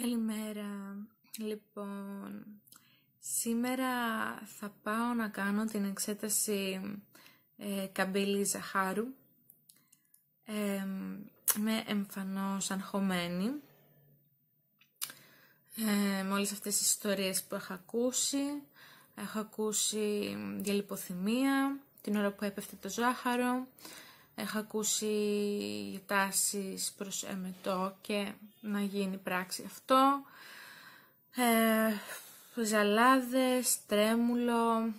Καλημέρα. Λοιπόν, σήμερα θα πάω να κάνω την εξέταση ε, καμπύλη ζαχάρου. με εμφανώς αγχωμένη. Ε, με όλες αυτές τις ιστορίες που έχω ακούσει. Έχω ακούσει για λιποθυμία την ώρα που έπεφτε το ζάχαρο. Έχω ακούσει τάσεις προς εμετό και να γίνει πράξη αυτό. Ε, ζαλάδες, τρέμουλο.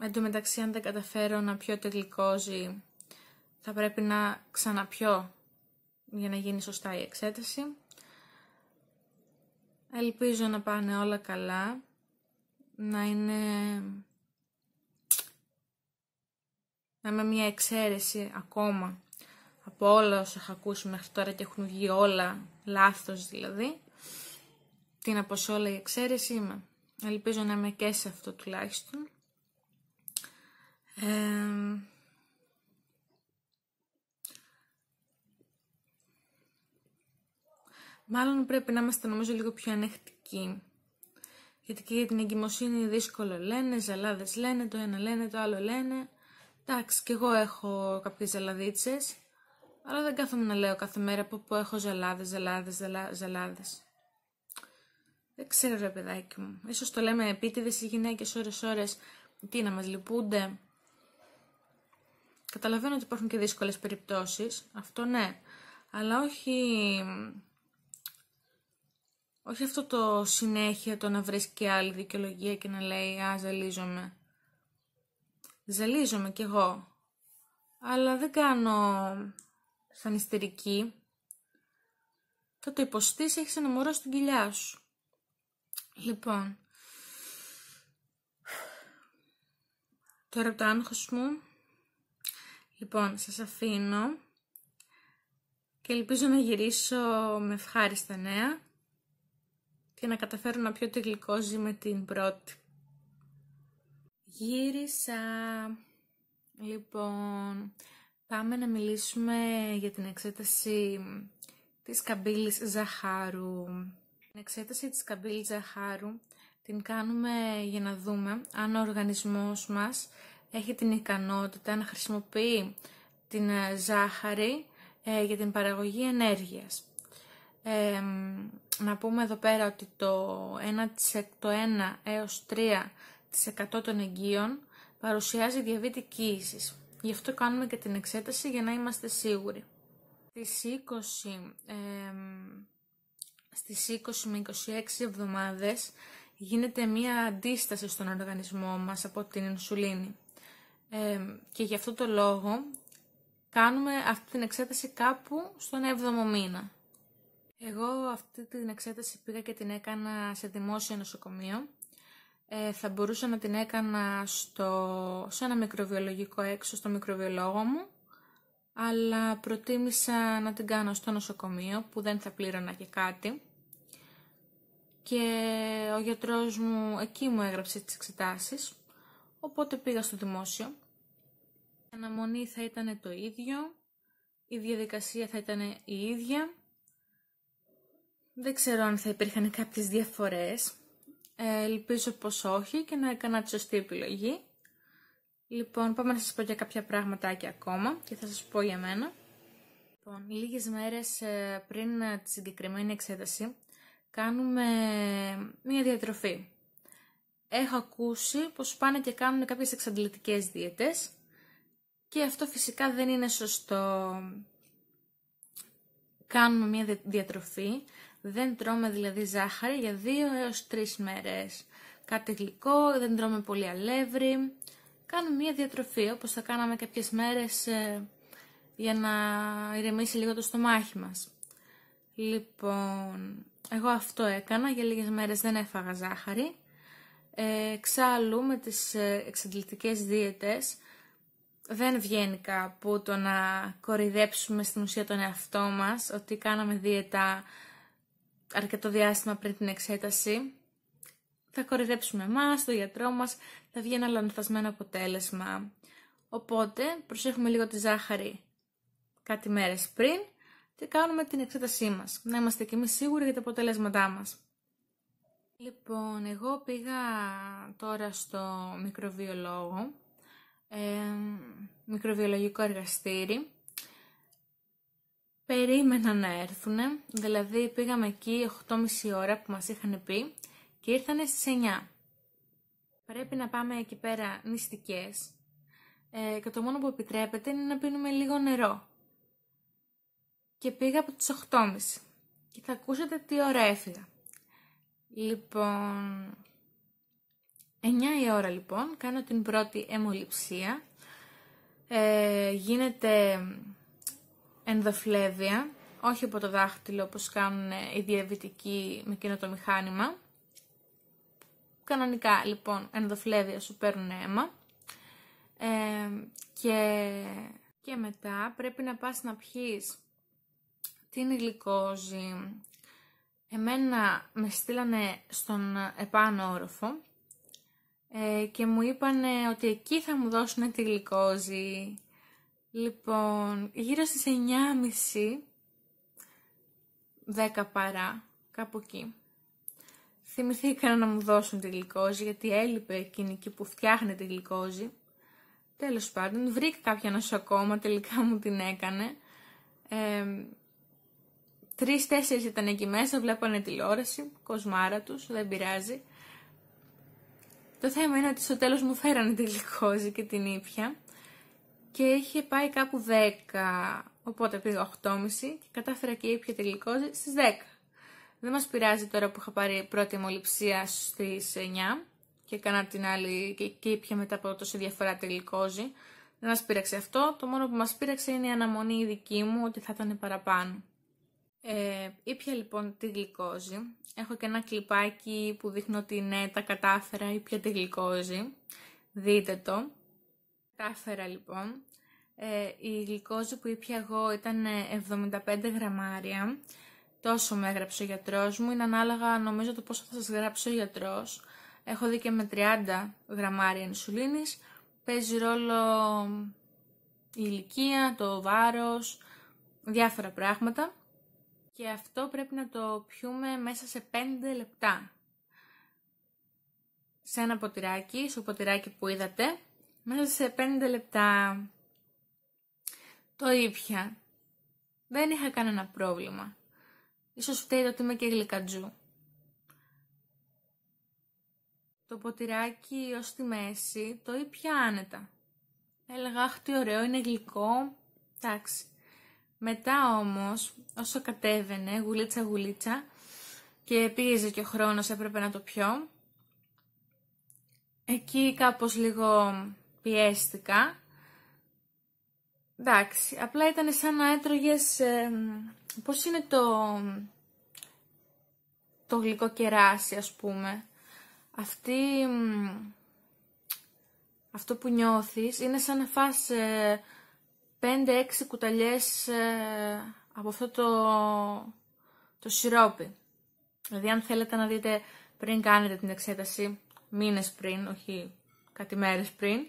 Εν τω μεταξύ αν δεν καταφέρω να πιω τη θα πρέπει να ξαναπιω για να γίνει σωστά η εξέταση. Ελπίζω να πάνε όλα καλά, να είναι να είμαι μια εξαίρεση ακόμα από όλα όσα έχω ακούσει μέχρι τώρα και έχουν βγει όλα λάθος δηλαδή, σε όλα η εξαίρεση είμαι. Ελπίζω να είμαι και σε αυτό τουλάχιστον. Ε, μάλλον πρέπει να είμαστε νομίζω λίγο πιο ανεκτικοί. Γιατί και για την εγκυμοσύνη δύσκολο λένε, ζαλάδες λένε, το ένα λένε, το άλλο λένε. Εντάξει, και εγώ έχω κάποιες ζελαδίτσε. αλλά δεν κάθομαι να λέω κάθε μέρα από που έχω ζελάδε, ζελάδε, ζελάδε. Δεν ξέρω ρε παιδάκι μου. Ίσως το λέμε επίτηδες οι γυναίκες ώρες ώρες. Τι να μας λυπούνται. Καταλαβαίνω ότι υπάρχουν και δύσκολες περιπτώσεις. Αυτό ναι. Αλλά όχι... Όχι αυτό το συνέχεια το να βρεις και άλλη δικαιολογία και να λέει «Α, ζαλίζομαι». Ζαλίζομαι κι εγώ. Αλλά δεν κάνω σαν ιστερική. Θα το υποστείς, έχεις ένα μωρό στην κοιλιά σου. Λοιπόν. Τώρα το άγχος μου. Λοιπόν, σας αφήνω. Και ελπίζω να γυρίσω με ευχάριστα νέα. Και να καταφέρω να πιω τη γλυκόζη με την πρώτη. Γύρισα. Λοιπόν, πάμε να μιλήσουμε για την εξέταση της καμπύλης ζαχάρου. Την εξέταση της καμπύλης ζαχάρου την κάνουμε για να δούμε αν ο οργανισμός μας έχει την ικανότητα να χρησιμοποιεί την ε, ζάχαρη ε, για την παραγωγή ενέργειας. να πούμε εδώ πέρα ότι το 1, το 1 έως 3 των εγγύων παρουσιάζει διαβήτη κοίησης. Γι' αυτό κάνουμε και την εξέταση για να είμαστε σίγουροι. Στις 20, στις 20 με 26 εβδομάδες γίνεται μία αντίσταση στον οργανισμό μας από την ινσουλίνη. και γι' αυτό το λόγο κάνουμε αυτή την εξέταση κάπου στον 7ο μήνα. Εγώ αυτή την εξέταση πήγα και την έκανα σε δημόσιο νοσοκομείο ε, θα μπορούσα να την έκανα στο, σε ένα μικροβιολογικό έξω στο μικροβιολόγο μου, αλλά προτίμησα να την κάνω στο νοσοκομείο που δεν θα πλήρωνα και κάτι. Και ο γιατρός μου εκεί μου έγραψε τις εξετάσεις, οπότε πήγα στο δημόσιο. Η αναμονή θα ήταν το ίδιο, η διαδικασία θα ήταν η ίδια. Δεν ξέρω αν θα υπήρχαν κάποιες διαφορές, ελπίζω πως όχι και να έκανα τη σωστή επιλογή. Λοιπόν, πάμε να σας πω για κάποια πραγματάκια ακόμα και θα σας πω για μένα. Λοιπόν, λίγες μέρες ε, πριν ε, τη συγκεκριμένη εξέταση, κάνουμε ε, μία διατροφή. Έχω ακούσει πως πάνε και κάνουν κάποιες εξαντλητικές δίαιτες και αυτό φυσικά δεν είναι σωστό. Κάνουμε μία διατροφή δεν τρώμε δηλαδή ζάχαρη για 2 έως 3 μέρες. Κάτι γλυκό, δεν τρώμε πολύ αλεύρι. Κάνουμε μια διατροφή όπως θα κάναμε κάποιες μέρες ε, για να ηρεμήσει λίγο το στομάχι μας. Λοιπόν, εγώ αυτό έκανα, για λίγες μέρες δεν έφαγα ζάχαρη. Ε, εξάλλου με τις ε, εξαντλητικές δίαιτες δεν βγαίνει κάπου το να κορυδέψουμε στην ουσία τον εαυτό μας ότι κάναμε δίαιτα αρκετό διάστημα πριν την εξέταση, θα κορυδέψουμε εμάς, τον γιατρό μας, θα βγει ένα λανθασμένο αποτέλεσμα. Οπότε προσέχουμε λίγο τη ζάχαρη κάτι μέρες πριν και κάνουμε την εξέτασή μας Να είμαστε και εμείς σίγουροι για τα αποτελέσματά μας. Λοιπόν, εγώ πήγα τώρα στο μικροβιολόγο, ε, μικροβιολογικό εργαστήρι, περίμενα να έρθουν, δηλαδή πήγαμε εκεί 8.30 ώρα που μας είχαν πει και ήρθανε στις 9. Πρέπει να πάμε εκεί πέρα νηστικές ε, και το μόνο που επιτρέπεται είναι να πίνουμε λίγο νερό. Και πήγα από τις 8.30 και θα ακούσετε τι ώρα έφυγα. Λοιπόν, 9 η ώρα λοιπόν κάνω την πρώτη αιμολυψία. Ε, γίνεται ενδοφλέβια, όχι από το δάχτυλο όπως κάνουν οι διαβητικοί με εκείνο το μηχάνημα. Κανονικά λοιπόν ενδοφλέβια σου παίρνουν αίμα ε, και, και μετά πρέπει να πας να πιεις την γλυκόζη. Εμένα με στείλανε στον επάνω όροφο ε, και μου είπανε ότι εκεί θα μου δώσουν τη γλυκόζη Λοιπόν, γύρω στις 9.30, 10 παρά, κάπου εκεί. Θυμηθήκανα να μου δώσουν τη γλυκόζη, γιατί έλειπε εκείνη εκεί που φτιάχνει τη γλυκόζη. Τέλος πάντων, βρήκα κάποια νοσοκόμα, τελικά μου την έκανε. Ε, Τρεις-τέσσερις ήταν εκεί μέσα, βλέπανε τηλεόραση, κοσμάρα τους, δεν πειράζει. Το θέμα είναι ότι στο τέλος μου φέρανε τη γλυκόζη και την ήπια και είχε πάει κάπου 10. Οπότε πήγα 8,5 και κατάφερα και ήπια τη γλυκόζη στις 10. Δεν μας πειράζει τώρα που είχα πάρει πρώτη αιμολυψία στις 9 και έκανα την άλλη και, ήπια μετά από τόση διαφορά τη γλυκόζη. Δεν μας πείραξε αυτό, το μόνο που μας πείραξε είναι η αναμονή η δική μου ότι θα ήταν παραπάνω. Ε, ήπια λοιπόν τη γλυκόζη. Έχω και ένα κλιπάκι που δείχνω ότι ναι, τα κατάφερα, ήπια τη γλυκόζη. Δείτε το. Κατάφερα λοιπόν ε, η γλυκόζη που ήπια εγώ ήταν 75 ε, γραμμάρια. Τόσο με έγραψε ο γιατρός μου. Είναι ανάλογα νομίζω το πόσο θα σας γράψει ο γιατρός. Έχω δει και με 30 γραμμάρια ενσουλίνη. Παίζει ρόλο η ηλικία, το βάρος, διάφορα πράγματα. Και αυτό πρέπει να το πιούμε μέσα σε 5 λεπτά. Σε ένα ποτηράκι, στο ποτηράκι που είδατε, μέσα σε 5 λεπτά. Το ήπια. Δεν είχα κανένα πρόβλημα. Ίσως φταίει το ότι είμαι και γλυκατζού. Το ποτηράκι ως τη μέση το ήπια άνετα. Έλεγα, αχ τι ωραίο, είναι γλυκό. Εντάξει. Μετά όμως, όσο κατέβαινε, γουλίτσα γουλίτσα, και πίεζε και ο χρόνος, έπρεπε να το πιω. Εκεί κάπως λίγο πιέστηκα Εντάξει, απλά ήταν σαν να έτρωγες, πώς είναι το, το γλυκό κεράσι ας πούμε. Αυτή, αυτό που νιώθεις είναι σαν να φας 5-6 ε, κουταλιές ε, από αυτό το, το σιρόπι. Δηλαδή αν θέλετε να δείτε πριν κάνετε την εξέταση, μήνες πριν, όχι κάτι μέρες πριν,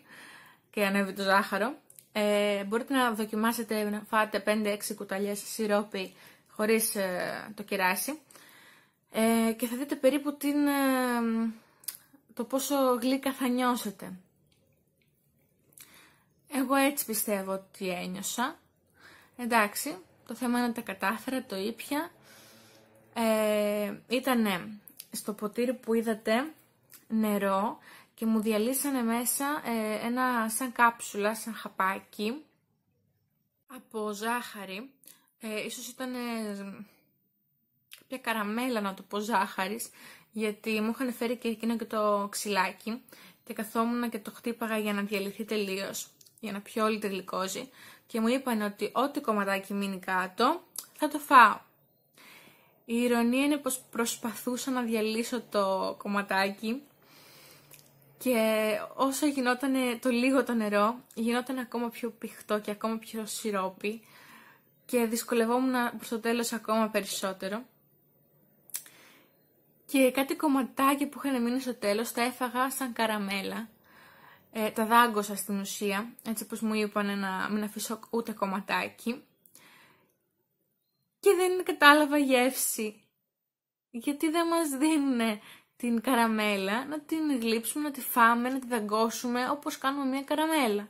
και ανέβει το ζάχαρο, ε, μπορείτε να δοκιμάσετε να φάτε 5-6 κουταλιές σιρόπι χωρίς ε, το κεράσι ε, και θα δείτε περίπου την, ε, το πόσο γλύκα θα νιώσετε. Εγώ έτσι πιστεύω ότι ένιωσα. Εντάξει, το θέμα είναι ότι τα κατάφερα, το ήπια. Ε, ήτανε στο ποτήρι που είδατε νερό και μου διαλύσανε μέσα ε, ένα σαν κάψουλα, σαν χαπάκι από ζάχαρη. Ε, ίσως ήταν ε, κάποια καραμέλα να το πω ζάχαρης, γιατί μου είχαν φέρει και εκείνο και το ξυλάκι και καθόμουν και το χτύπαγα για να διαλυθεί τελείως, για να πιω όλη τη γλυκόζη και μου είπαν ότι ό,τι κομματάκι μείνει κάτω θα το φάω. Η ηρωνία είναι πως προσπαθούσα να διαλύσω το κομματάκι και όσο γινόταν το λίγο το νερό, γινόταν ακόμα πιο πηχτό και ακόμα πιο σιρόπι και δυσκολευόμουν στο το τέλος ακόμα περισσότερο. Και κάτι κομματάκι που είχαν μείνει στο τέλος τα έφαγα σαν καραμέλα. Ε, τα δάγκωσα στην ουσία, έτσι όπως μου είπαν να μην αφήσω ούτε κομματάκι. Και δεν κατάλαβα γεύση. Γιατί δεν μας δίνουν την καραμέλα, να την γλύψουμε, να τη φάμε, να τη δαγκώσουμε, όπως κάνουμε μια καραμέλα.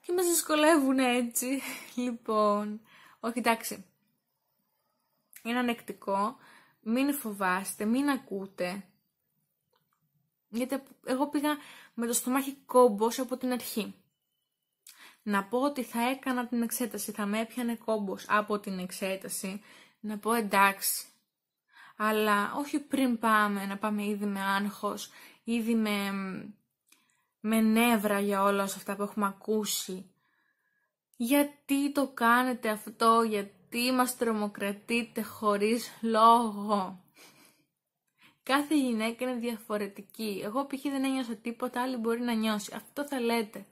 Και μας δυσκολεύουν έτσι. Λοιπόν, όχι εντάξει, είναι ανεκτικό, μην φοβάστε, μην ακούτε. Γιατί εγώ πήγα με το στομάχι κόμπος από την αρχή. Να πω ότι θα έκανα την εξέταση, θα με έπιανε κόμπος από την εξέταση. Να πω εντάξει, αλλά όχι πριν πάμε, να πάμε ήδη με άγχος, ήδη με, με νεύρα για όλα αυτά που έχουμε ακούσει. Γιατί το κάνετε αυτό, γιατί μας τρομοκρατείτε χωρίς λόγο. Κάθε γυναίκα είναι διαφορετική. Εγώ π.χ. δεν ένιωσα τίποτα, άλλη μπορεί να νιώσει. Αυτό θα λέτε.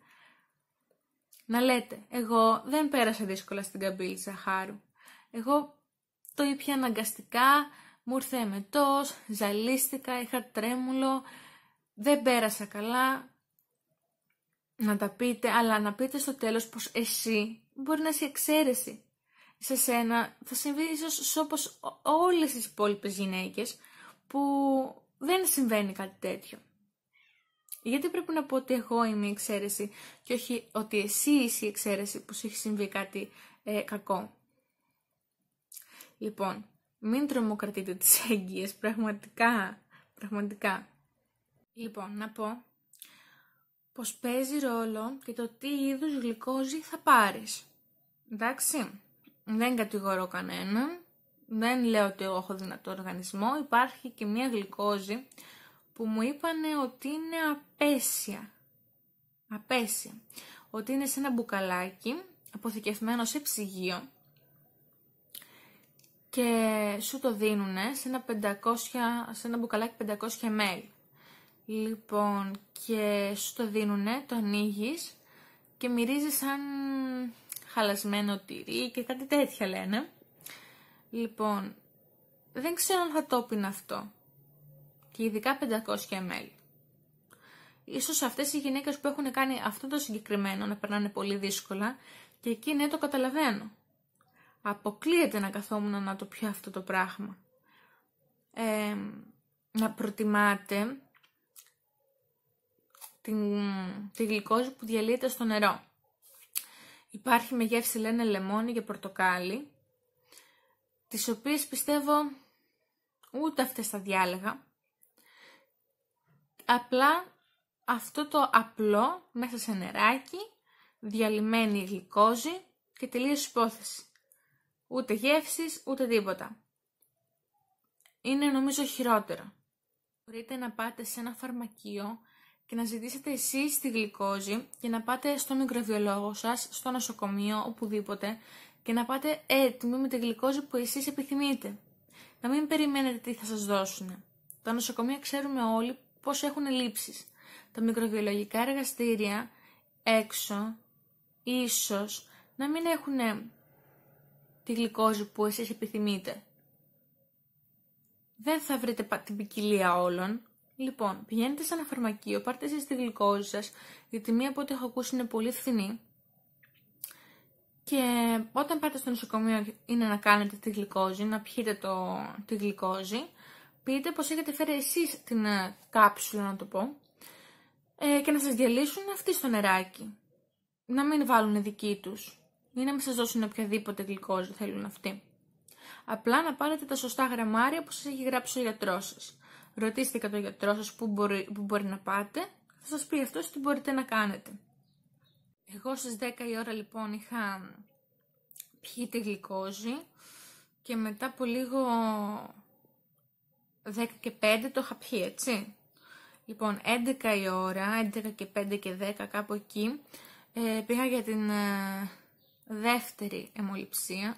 Να λέτε, εγώ δεν πέρασα δύσκολα στην καμπύλη Σαχάρου. Εγώ το ήπια αναγκαστικά, μου ήρθε ζαλίστηκα, είχα τρέμουλο, δεν πέρασα καλά. Να τα πείτε, αλλά να πείτε στο τέλος πως εσύ μπορεί να είσαι εξαίρεση. Σε σένα θα συμβεί ίσως όπως όλες τις υπόλοιπες γυναίκες που δεν συμβαίνει κάτι τέτοιο. Γιατί πρέπει να πω ότι εγώ είμαι η εξαίρεση και όχι ότι εσύ είσαι η εξαίρεση που σου έχει συμβεί κάτι ε, κακό. Λοιπόν, μην τρομοκρατείτε τις έγκυες, πραγματικά, πραγματικά. Λοιπόν, να πω πως παίζει ρόλο και το τι είδους γλυκόζι θα πάρεις. Εντάξει, δεν κατηγορώ κανέναν, δεν λέω ότι εγώ έχω δυνατό οργανισμό, υπάρχει και μία γλυκόζη που μου είπανε ότι είναι απέσια. Απέσια. Ότι είναι σε ένα μπουκαλάκι αποθηκευμένο σε ψυγείο και σου το δίνουν σε ένα, 500, σε ένα μπουκαλάκι 500 ml. Λοιπόν, και σου το δίνουν, το ανοίγεις και μυρίζεις σαν χαλασμένο τυρί και κάτι τέτοια λένε. Λοιπόν, δεν ξέρω αν θα το πει αυτό. Και ειδικά 500 ml. Ίσως αυτές οι γυναίκες που έχουν κάνει αυτό το συγκεκριμένο να περνάνε πολύ δύσκολα και εκεί ναι το καταλαβαίνω. Αποκλείεται να καθόμουν να το πιω αυτό το πράγμα. Ε, να προτιμάτε την, τη γλυκόζη που διαλύεται στο νερό. Υπάρχει με γεύση λένε λεμόνι και πορτοκάλι, τις οποίες πιστεύω ούτε αυτές θα διάλεγα. Απλά αυτό το απλό μέσα σε νεράκι, διαλυμένη γλυκόζη και τελείως υπόθεση. Ούτε γεύσεις, ούτε τίποτα. Είναι νομίζω χειρότερο. Μπορείτε να πάτε σε ένα φαρμακείο και να ζητήσετε εσείς τη γλυκόζη και να πάτε στο μικροβιολόγο σας, στο νοσοκομείο, οπουδήποτε και να πάτε έτοιμοι «Ε, με τη γλυκόζη που εσείς επιθυμείτε. Να μην περιμένετε τι θα σας δώσουν. Τα νοσοκομεία ξέρουμε όλοι πώς έχουν λήψεις. Τα μικροβιολογικά εργαστήρια έξω ίσως να μην έχουν τη γλυκόζη που εσείς επιθυμείτε. Δεν θα βρείτε την ποικιλία όλων. Λοιπόν, πηγαίνετε σε ένα φαρμακείο, πάρτε εσείς τη γλυκόζη σας, γιατί μία από ό,τι έχω ακούσει είναι πολύ φθηνή. Και όταν πάτε στο νοσοκομείο είναι να κάνετε τη γλυκόζη, να πιείτε το, τη γλυκόζη, πείτε πως έχετε φέρει εσείς την ε, κάψουλα να το πω, ε, και να σας γελίσουν αυτοί στο νεράκι. Να μην βάλουν δική τους ή να μην σας δώσουν οποιαδήποτε γλυκό θέλουν αυτοί. Απλά να πάρετε τα σωστά γραμμάρια που σας έχει γράψει ο γιατρός σας. Ρωτήστε κατά τον γιατρό σας που μπορεί, που μπορεί να πάτε, θα σας πει αυτός τι μπορείτε να κάνετε. Εγώ στις 10 η ώρα λοιπόν είχα πιει τη γλυκόζη και μετά από λίγο 10 και 5 το είχα πιει, έτσι. Λοιπόν, 11 η ώρα, 11 και 5 και 10 κάπου εκεί, ε, πήγα για την ε, δεύτερη αιμολυψία.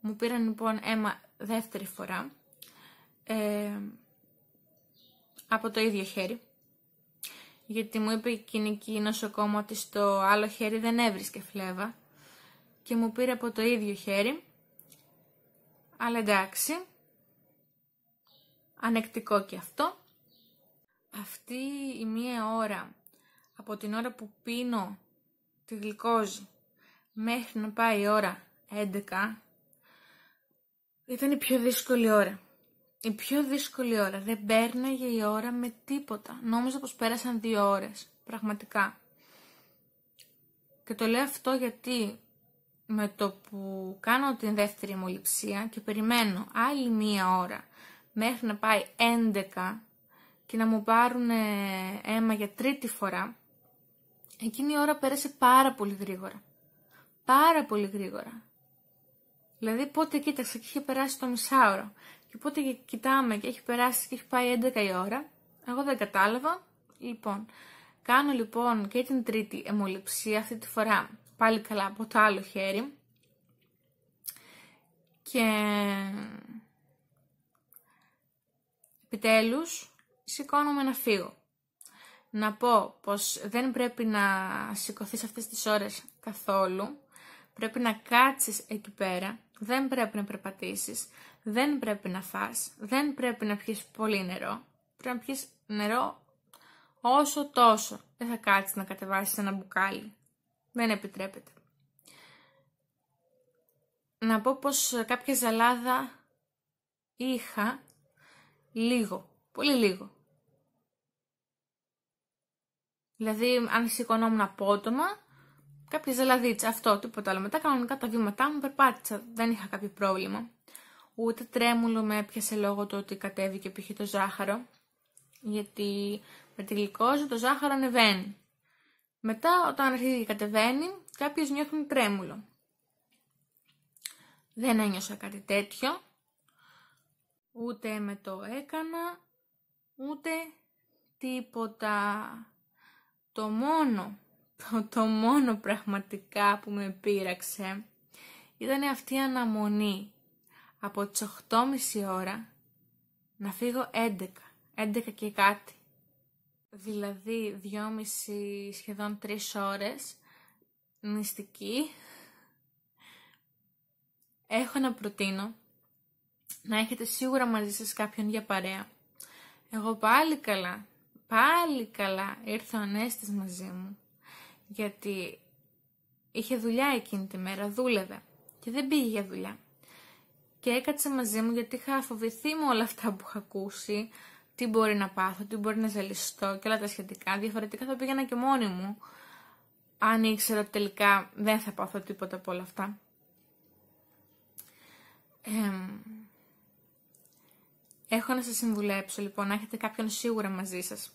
Μου πήραν λοιπόν αίμα δεύτερη φορά ε, από το ίδιο χέρι. Γιατί μου είπε η κοινική νοσοκόμα ότι στο άλλο χέρι δεν έβρισκε φλέβα και μου πήρε από το ίδιο χέρι. Αλλά εντάξει, ανεκτικό και αυτό. Αυτή η μία ώρα από την ώρα που πίνω τη γλυκόζη μέχρι να πάει η ώρα 11 ήταν η πιο δύσκολη ώρα. Η πιο δύσκολη ώρα. Δεν πέρναγε η ώρα με τίποτα. Νόμιζα πως πέρασαν δύο ώρες. Πραγματικά. Και το λέω αυτό γιατί με το που κάνω την δεύτερη μου λειψία και περιμένω άλλη μία ώρα μέχρι να πάει 11 και να μου πάρουν ε, αίμα για τρίτη φορά, εκείνη η ώρα πέρασε πάρα πολύ γρήγορα πάρα πολύ γρήγορα. Δηλαδή πότε κοίταξα και είχε περάσει το μισάωρο και πότε κοιτάμε και έχει περάσει και έχει πάει 11 η ώρα, εγώ δεν κατάλαβα. Λοιπόν, κάνω λοιπόν και την τρίτη Εμολυψία αυτή τη φορά πάλι καλά από το άλλο χέρι και επιτέλους σηκώνομαι να φύγω. Να πω πως δεν πρέπει να σηκωθείς αυτές τις ώρες καθόλου Πρέπει να κάτσεις εκεί πέρα, δεν πρέπει να περπατήσεις, δεν πρέπει να φας, δεν πρέπει να πιεις πολύ νερό. Πρέπει να πιεις νερό όσο τόσο. Δεν θα κάτσεις να κατεβάσεις ένα μπουκάλι. Δεν επιτρέπεται. Να πω πως ε, κάποια ζαλάδα είχα λίγο, πολύ λίγο. Δηλαδή αν σηκωνόμουν απότομα Κάποιε ζελαδίτσες αυτό, τίποτα άλλο. Μετά κανονικά τα βήματά μου περπάτησα. Δεν είχα κάποιο πρόβλημα. Ούτε τρέμουλο με έπιασε λόγω του ότι κατέβηκε π.χ. το ζάχαρο. Γιατί με τη γλυκόζα το ζάχαρο ανεβαίνει. Μετά, όταν αρχίζει και κατεβαίνει, κάποιε νιώθουν τρέμουλο. Δεν ένιωσα κάτι τέτοιο. Ούτε με το έκανα, ούτε τίποτα. Το μόνο το, μόνο πραγματικά που με πείραξε ήταν αυτή η αναμονή από τις 8.30 ώρα να φύγω 11, 11 και κάτι. Δηλαδή 2,5 σχεδόν 3 ώρες μυστική. Έχω να προτείνω να έχετε σίγουρα μαζί σας κάποιον για παρέα. Εγώ πάλι καλά, πάλι καλά Ήρθα ο Ανέστης μαζί μου γιατί είχε δουλειά εκείνη τη μέρα, δούλευε και δεν πήγε για δουλειά. Και έκατσε μαζί μου γιατί είχα φοβηθεί με όλα αυτά που είχα ακούσει, τι μπορεί να πάθω, τι μπορεί να ζαλιστώ και όλα τα σχετικά. Διαφορετικά θα πήγαινα και μόνη μου, αν ήξερα ότι τελικά δεν θα πάθω τίποτα από όλα αυτά. έχω να σας συμβουλέψω λοιπόν να έχετε κάποιον σίγουρα μαζί σας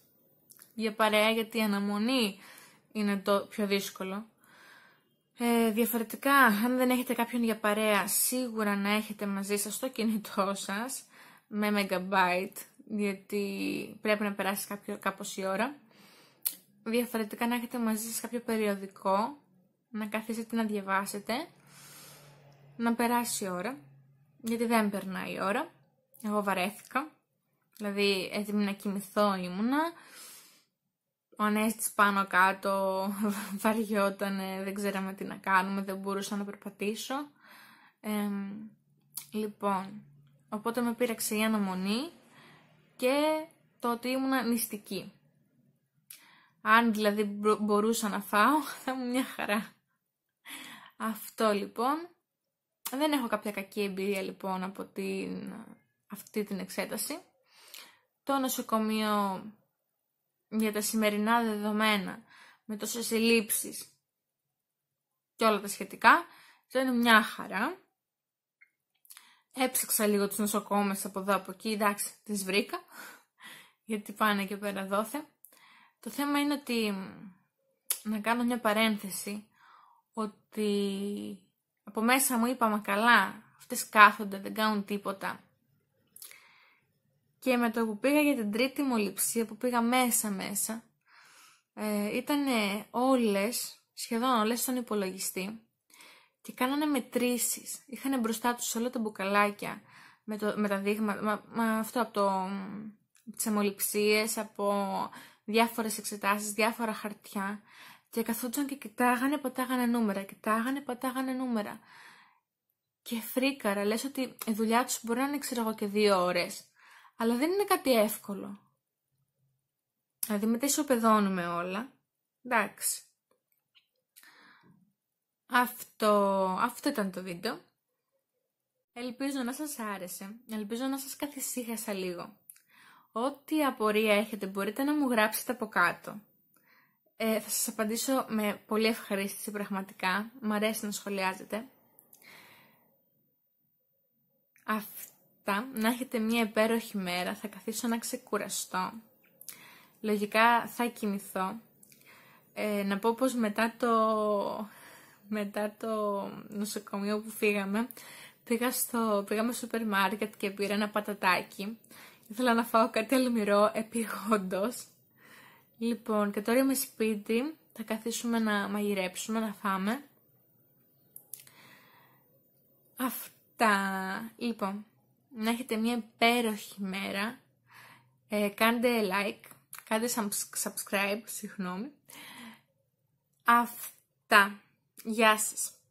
για παρέα γιατί η αναμονή είναι το πιο δύσκολο. Ε, διαφορετικά, αν δεν έχετε κάποιον για παρέα, σίγουρα να έχετε μαζί σας το κινητό σας με megabyte, γιατί πρέπει να περάσει κάποιο, κάπως η ώρα. Διαφορετικά να έχετε μαζί σας κάποιο περιοδικό, να καθίσετε να διαβάσετε, να περάσει η ώρα, γιατί δεν περνάει η ώρα. Εγώ βαρέθηκα, δηλαδή έτοιμη να κοιμηθώ ήμουνα, ο Ανέστης πάνω κάτω βαριότανε, δεν ξέραμε τι να κάνουμε, δεν μπορούσα να περπατήσω. λοιπόν, οπότε με πήραξε η αναμονή και το ότι ήμουν νηστική. Αν δηλαδή μπορούσα να φάω, θα μου μια χαρά. Αυτό λοιπόν. Δεν έχω κάποια κακή εμπειρία λοιπόν από την... αυτή την εξέταση. Το νοσοκομείο για τα σημερινά δεδομένα, με τόσες ελλείψεις και όλα τα σχετικά, δεν είναι μια χαρά. Έψαξα λίγο τους νοσοκόμες από εδώ από εκεί, εντάξει, τις βρήκα, γιατί πάνε και πέρα δόθε. Το θέμα είναι ότι, να κάνω μια παρένθεση, ότι από μέσα μου είπα, καλά, αυτές κάθονται, δεν κάνουν τίποτα. Και με το που πήγα για την τρίτη μολυψία, που πήγα μέσα-μέσα, ε, ήταν όλες, σχεδόν όλες στον υπολογιστή και κάνανε μετρήσεις. Είχαν μπροστά τους όλα τα μπουκαλάκια με, το, με τα δείγματα, με αυτό από το, τις από διάφορες εξετάσεις, διάφορα χαρτιά και καθόντουσαν και κοιτάγανε, πατάγανε νούμερα, κοιτάγανε, πατάγανε νούμερα. Και φρίκαρα, λες ότι η δουλειά τους μπορεί να είναι, ξέρω εγώ, και δύο ώρες αλλά δεν είναι κάτι εύκολο. Δηλαδή τα ισοπεδώνουμε όλα. Εντάξει. Αυτό, αυτό ήταν το βίντεο. Ελπίζω να σας άρεσε. Ελπίζω να σας καθησύχασα λίγο. Ό,τι απορία έχετε μπορείτε να μου γράψετε από κάτω. Ε, θα σας απαντήσω με πολύ ευχαρίστηση πραγματικά. Μ' αρέσει να σχολιάζετε. Αυτό να έχετε μια υπέροχη μέρα, θα καθίσω να ξεκουραστώ. Λογικά θα κοιμηθώ. Ε, να πω πως μετά το, μετά το νοσοκομείο που φύγαμε, πήγα στο, πήγαμε στο σούπερ μάρκετ και πήρα ένα πατατάκι. Ήθελα να φάω κάτι αλμυρό επιγόντως. Λοιπόν, και τώρα είμαι σπίτι, θα καθίσουμε να μαγειρέψουμε, να φάμε. Αυτά. Λοιπόν, να έχετε μια υπέροχη μέρα. Ε, κάντε like, κάντε subscribe, συγγνώμη. Αυτά. Γεια σας.